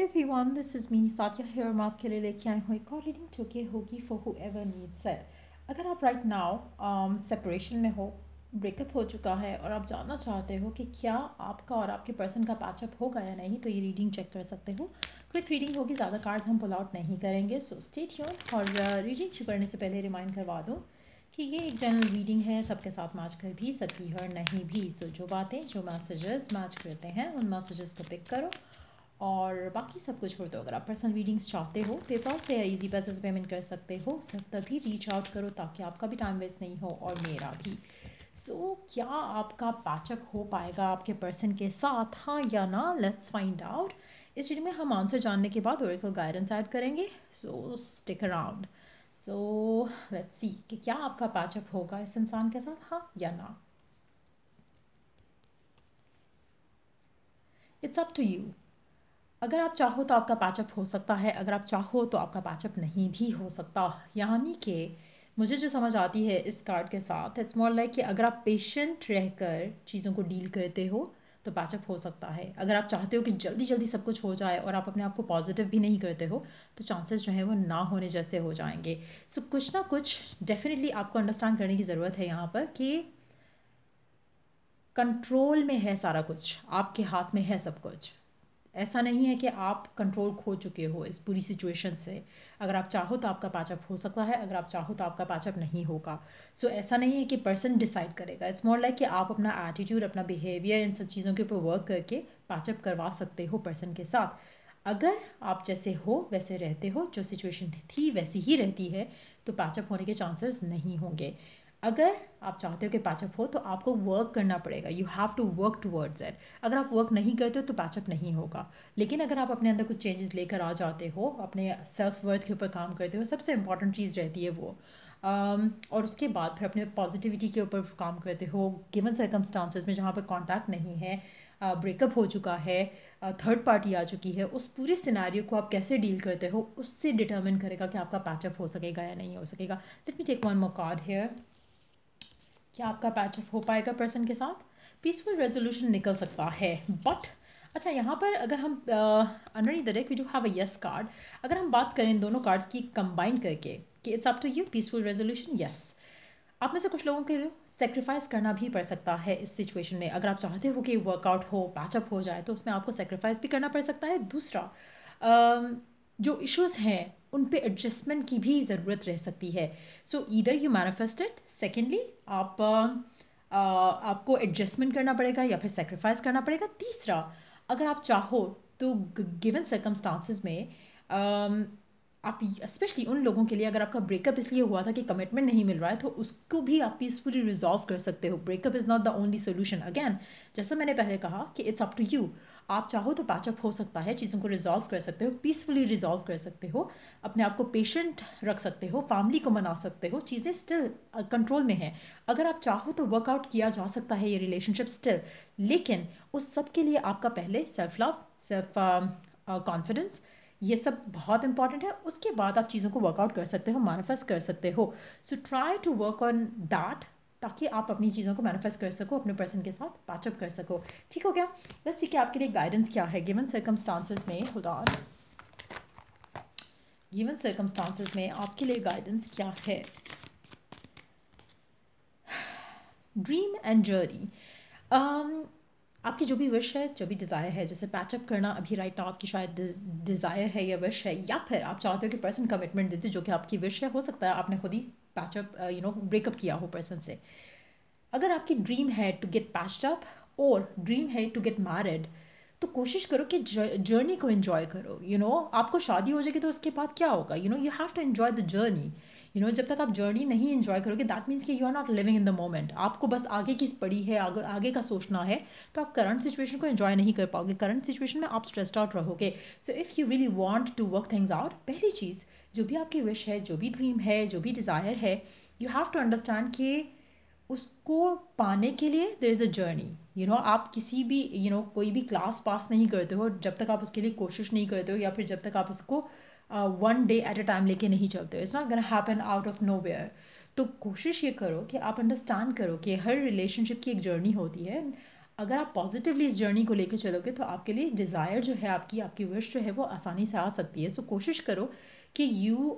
Everyone this is me Sathiya Satya और मैं आपके लिए लेके आई हूँ एक और रीडिंग जो कि होगी for whoever needs it अगर आप राइट नाउ सेपरेशन में हो ब्रेकअप हो चुका है और आप जानना चाहते हो कि क्या आपका और आपके पर्सन का पैचअप होगा या नहीं तो ये रीडिंग चेक कर सकते हो क्विक रीडिंग होगी ज़्यादा कार्ड्स हम पुल आउट नहीं करेंगे सो स्टे ट्यून और रीडिंग uh, शुरू करने से पहले रिमाइंड करवा दूँ कि ये एक जनरल रीडिंग है सबके साथ मैच कर भी सकी और नहीं भी सो so, जो बातें जो मैसेजेस मैच करते हैं उन मैसेजेस को पिक करो और बाकी सब कुछ छोड़ दो तो अगर आप पर्सनल रीडिंग्स चाहते हो पेपॉल से या ईजी पैसे पेमेंट कर सकते हो सिर्फ तभी रीच आउट करो ताकि आपका भी टाइम वेस्ट नहीं हो और मेरा भी सो so, क्या आपका पैचअप हो पाएगा आपके पर्सन के साथ हाँ या ना लेट्स फाइंड आउट इस रीडिंग में हम आंसर जानने के बाद और गाइडेंस ऐड करेंगे so stick around so let's see कि क्या आपका पैचअप होगा इस इंसान के साथ हाँ या ना इट्स अप टू यू अगर आप चाहो तो आपका पैचअप हो सकता है अगर आप चाहो तो आपका पैचअप नहीं भी हो सकता यानी कि मुझे जो समझ आती है इस कार्ड के साथ इट्स मोर लाइक कि अगर आप पेशेंट रहकर चीज़ों को डील करते हो तो पैचअप हो सकता है अगर आप चाहते हो कि जल्दी जल्दी सब कुछ हो जाए और आप अपने आप को पॉजिटिव भी नहीं करते हो तो चांसेस जो है वो ना होने जैसे हो जाएंगे सो so, कुछ ना कुछ डेफिनेटली आपको अंडरस्टैंड करने की ज़रूरत है यहाँ पर कि कंट्रोल में है सारा कुछ आपके हाथ में है सब कुछ ऐसा नहीं है कि आप कंट्रोल खो चुके हो इस पूरी सिचुएशन से अगर आप चाहो तो आपका पैचअप हो सकता है अगर आप चाहो तो आपका पैचअप नहीं होगा सो so, ऐसा नहीं है कि पर्सन डिसाइड करेगा इट्स मोर लाइक कि आप अपना एटीट्यूड अपना बिहेवियर इन सब चीज़ों के ऊपर वर्क करके पैचअप करवा सकते हो पर्सन के साथ अगर आप जैसे हो वैसे रहते हो जो सिचुएशन थी वैसी ही रहती है तो पैचअप होने के चांसेस नहीं होंगे अगर आप चाहते हो कि पैचअप हो तो आपको वर्क करना पड़ेगा you have to work towards it अगर आप वर्क नहीं करते हो तो पैचअप नहीं होगा लेकिन अगर आप अपने अंदर कुछ चेंजेस लेकर आ जाते हो अपने सेल्फ वर्थ के ऊपर काम करते हो सबसे इंपॉर्टेंट चीज़ रहती है वो um, और उसके बाद फिर अपने पॉजिटिविटी के ऊपर काम करते हो गिवन सर्कमस्टांसिस में जहाँ पर कॉन्टैक्ट नहीं है ब्रेकअप uh, हो चुका है थर्ड uh, पार्टी आ चुकी है उस पूरे सिनारियो को आप कैसे डील करते हो उससे डिटर्मिन करेगा कि आपका पैचअप हो सकेगा या नहीं हो सकेगा let me take one more card here क्या आपका पैचअप हो पाएगा पर्सन के साथ पीसफुल रेजोल्यूशन निकल सकता है बट अच्छा यहाँ पर अगर हम underneath the we do have a yes card अगर हम बात करें दोनों कार्ड्स की कंबाइन करके कि it's up to you peaceful resolution yes आप में से कुछ लोगों के लिए सेक्रीफाइस करना भी पड़ सकता है इस सिचुएशन में अगर आप चाहते हो कि वर्कआउट हो पैचअप हो जाए तो उसमें आपको सेक्रीफाइस भी करना पड़ सकता है दूसरा जो इश्यूज़ हैं उन पर एडजस्टमेंट की भी ज़रूरत रह सकती है so either you manifested secondly आप आपको एडजस्टमेंट करना पड़ेगा या फिर सेक्रीफाइस करना पड़ेगा तीसरा अगर आप चाहो तो गिवन सर्कमस्टांसिस में आप स्पेशली उन लोगों के लिए अगर आपका ब्रेकअप इसलिए हुआ था कि कमिटमेंट नहीं मिल रहा है तो उसको भी आप पीसफुली रिजॉल्व कर सकते हो breakup is not the only solution again जैसा मैंने पहले कहा कि इट्स अप टू यू आप चाहो तो पैचअप हो सकता है चीज़ों को रिजॉल्व कर सकते हो पीसफुली रिजॉल्व कर सकते हो अपने आप को पेशेंट रख सकते हो फैमिली को मना सकते हो चीज़ें स्टिल कंट्रोल में हैं अगर आप चाहो तो वर्कआउट किया जा सकता है ये रिलेशनशिप स्टिल लेकिन उस सब के लिए आपका पहले सेल्फ लव सेल्फ कॉन्फिडेंस ये सब बहुत इंपॉर्टेंट है उसके बाद आप चीज़ों को वर्कआउट कर सकते हो मैनिफेस्ट कर सकते हो so try to work on that ताकि आप अपनी चीज़ों को मैनिफेस्ट कर सको अपने पर्सन के साथ पैचअप कर सको ठीक हो गया लेट्स सी कि आपके लिए गाइडेंस क्या है गिवन सर्कमस्टांसिस में खुदा गिवन सर्कमस्टांसिस में आपके लिए गाइडेंस क्या है ड्रीम एंड जर्नी आपकी जो भी विश है जो भी डिज़ायर है जैसे पैचअप करना अभी राइट नाउ आपकी शायद डिज़ायर है या विश है या फिर आप चाहते हो कि पर्सन कमिटमेंट देते जो कि आपकी विश है हो सकता है आपने खुद ही पैचअप यू नो ब्रेकअप किया हो पर्सन से अगर आपकी ड्रीम है टू गेट पैचअप और ड्रीम है टू गेट मैरिड तो कोशिश करो कि जर्नी को इन्जॉय करो यू you नो know? आपको शादी हो जाएगी तो उसके बाद क्या होगा you know you have to enjoy the journey you know जब तक आप जर्नी नहीं इन्जॉय करोगे दैट मीन्स कि you are not living in the moment आपको बस आगे की पड़ी है आगे आगे का सोचना है तो आप करंट सिचुएशन को इन्जॉय नहीं कर पाओगे करंट सिचुएशन में आप स्ट्रेस्ड आउट रहोगे so if you really want to work things out पहली चीज़ जो भी आपकी विश है जो भी ड्रीम है जो भी डिज़ायर है यू हैव टू अंडरस्टैंड कि उसको पाने के लिए there is a journey you you know know, आप किसी भी यू you नो know, कोई भी क्लास पास नहीं करते हो जब तक आप उसके लिए कोशिश नहीं करते हो या फिर जब तक आप उसको one day at a time लेके नहीं चलते हो it's not gonna happen out of nowhere तो कोशिश ये करो कि आप अंडरस्टैंड करो कि हर रिलेशनशिप की एक जर्नी होती है अगर आप पॉजिटिवली इस जर्नी को लेकर चलोगे तो आपके लिए डिज़ायर जो है आपकी आपकी विश जो है वो आसानी से आ सकती है सो so, कोशिश करो कि यू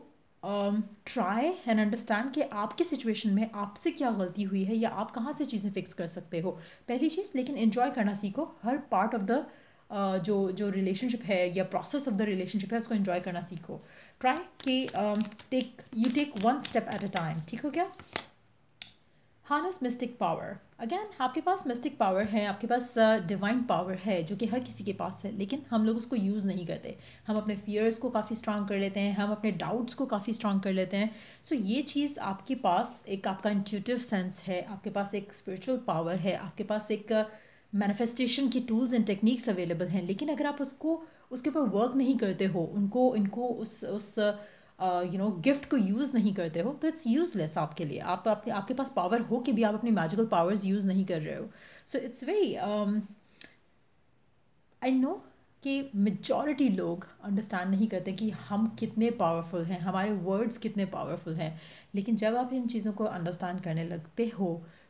ट्राई एंड अंडरस्टैंड कि आपके सिचुएशन में आपसे क्या गलती हुई है या आप कहाँ से चीज़ें फिक्स कर सकते हो पहली चीज़ लेकिन इन्जॉय करना सीखो हर पार्ट ऑफ द जो जो रिलेशनशिप है या प्रोसेस ऑफ द रिलेशनशिप है उसको इन्जॉय करना सीखो ट्राई कि take you take one step at a time ठीक हो गया हानस मिस्टिक पावर अगैन आपके पास मिस्टिक पावर है आपके पास डिवाइन uh, पावर है जो कि हर किसी के पास है लेकिन हम लोग उसको यूज़ नहीं करते हम अपने फियर्स को काफ़ी स्ट्रांग कर लेते हैं हम अपने डाउट्स को काफ़ी स्ट्रांग कर लेते हैं सो so, ये चीज़ आपके पास एक आपका इंट्यूटिव सेंस है आपके पास एक स्पिरिचुअल पावर है आपके पास एक मैनिफेस्टेशन uh, की टूल्स एंड टेक्निक्स अवेलेबल हैं लेकिन अगर आप उसको उसके ऊपर वर्क नहीं करते हो उनको इनको उस उस uh, यू नो गिफ्ट को यूज़ नहीं करते हो तो इट्स यूज़लेस आपके लिए आप, आप आपके पास पावर हो कि भी आप अपनी मैजिकल पावर्स यूज़ नहीं कर रहे हो so it's very I know कि मेजॉरिटी लोग अंडरस्टैंड नहीं करते कि हम कितने पावरफुल हैं हमारे वर्ड्स कितने पावरफुल हैं लेकिन जब आप इन चीज़ों को अंडरस्टैंड करने लगते हो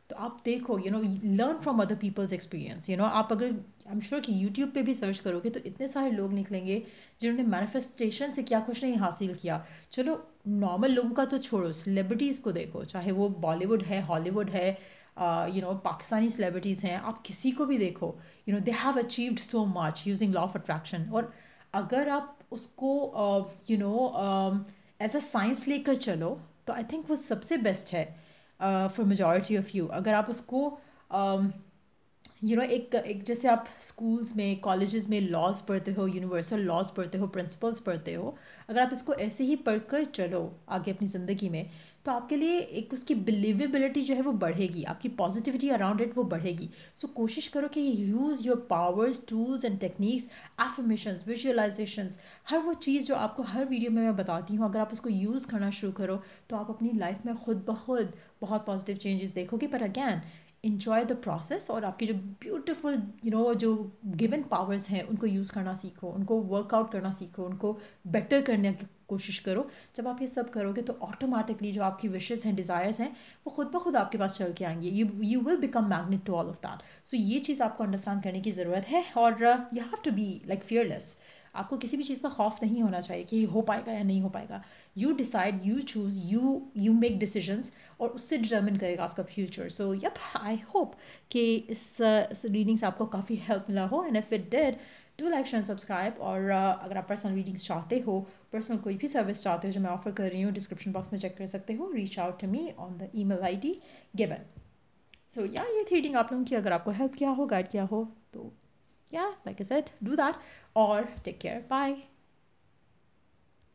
तो आप देखो you know learn from other people's experience you know आप अगर आई एम श्योर कि यूट्यूब पे भी सर्च करोगे तो इतने सारे लोग निकलेंगे जिन्होंने मैनिफेस्टेशन से क्या कुछ नहीं हासिल किया चलो नॉर्मल लोगों का तो छोड़ो सेलिब्रिटीज़ को देखो चाहे वो बॉलीवुड है हॉलीवुड है यू नो पाकिस्तानी सेलिब्रिटीज़ हैं आप किसी को भी देखो you know they have achieved so much using law of attraction और अगर आप उसको you know as a science लेकर चलो तो आई थिंक वो सबसे बेस्ट है फॉर मेजॉरिटी ऑफ़ यू अगर आप उसको um, यू नो एक एक जैसे आप स्कूल्स में कॉलेजेस में लॉज पढ़ते हो यूनिवर्सल लॉज पढ़ते हो प्रिंसिपल्स पढ़ते हो अगर आप इसको ऐसे ही पढ़ कर चलो आगे अपनी ज़िंदगी में तो आपके लिए एक उसकी बिलीवेबिलिटी जो है वो बढ़ेगी आपकी पॉजिटिविटी अराउंड इट वो बढ़ेगी सो so, कोशिश करो कि use your powers tools and techniques affirmation visualisation हर वो चीज़ जो आपको हर वीडियो में मैं बताती हूँ अगर आप उसको यूज़ करना शुरू करो तो आप अपनी लाइफ में खुद ब खुद बहुत पॉजिटिव चेंजेस देखोगे पर अगैन इन्जॉय द प्रोसेस और आपकी जो ब्यूटिफुल यू नो जो गिवन पावर्स हैं उनको यूज़ करना सीखो उनको वर्कआउट करना सीखो उनको बेटर करने की कोशिश करो जब आप ये सब करोगे तो ऑटोमेटिकली जो आपकी विशेज़ हैं डिज़ायर्स हैं वो खुद ब खुद आपके पास चल के आएंगे you you will become magnet to all of that so ये चीज़ आपको अंडरस्टैंड करने की ज़रूरत है और you have to be like fearless आपको किसी भी चीज़ का खौफ नहीं होना चाहिए कि हो पाएगा या नहीं हो पाएगा you decide you choose you you make decisions और उससे डिटर्मिन करेगा आपका future so yup I hope कि इस, इस रीडिंग से आपको काफ़ी हेल्प मिला हो and if it did do like share subscribe और uh, अगर आप पर्सनल रीडिंग्स चाहते हो पर्सनल कोई भी सर्विस चाहते हो जो मैं ऑफर कर रही हूँ डिस्क्रिप्शन बॉक्स में चेक कर सकते हो reach out to me on the email I D given so या ये थी रीडिंग आप लोगों की अगर आपको हेल्प किया हो गाइड किया हो तो yeah like i said do that or take care bye